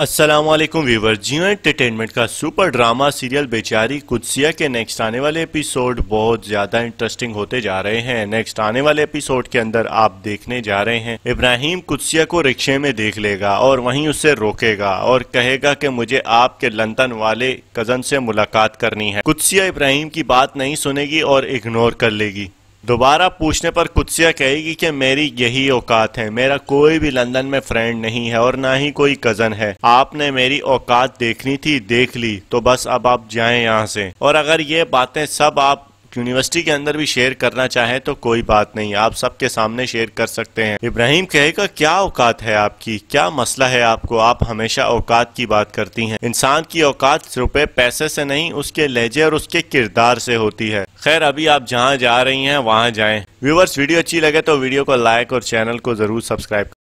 Aslam viewer Geo entertainment का super drama serial Bechari Qudsia के next आने वाले एपिसोड बहुत ज़्यादा इंटरेस्टिंग होते जा रहे हैं नेक्स्ट आने वाले एपिसोड के अंदर आप देखने जा रहे हैं इब्राहिम कुदसिया को रिक्शे में देख लेगा और वहीं उसे रोकेगा और कहेगा कि मुझे आपके लंदन वाले कज़न से मुलाकात करनी है कुदसिया इब्राहिम की बात नहीं सुनेगी और इग्नोर कर लेगी दोबारा पूछने पर कुत्सिया कहेगी कि मेरी यही औकात है मेरा कोई भी लंदन में फ्रेंड नहीं है और ना ही कोई कजन है आपने मेरी औकात देखनी थी देख ली तो बस अब आप जाएं यहाँ से और अगर ये बातें सब आप यूनिवर्सिटी के अंदर भी शेयर करना चाहे तो कोई बात नहीं आप सबके सामने शेयर कर सकते हैं इब्राहिम कहेगा क्या औकात है आपकी क्या मसला है आपको आप हमेशा औकात की बात करती हैं इंसान की औकात रुपए पैसे से नहीं उसके लहजे और उसके किरदार से होती है खैर अभी आप जहाँ जा रही है वहाँ जाए व्यूवर्स वीडियो अच्छी लगे तो वीडियो को लाइक और चैनल को जरूर सब्सक्राइब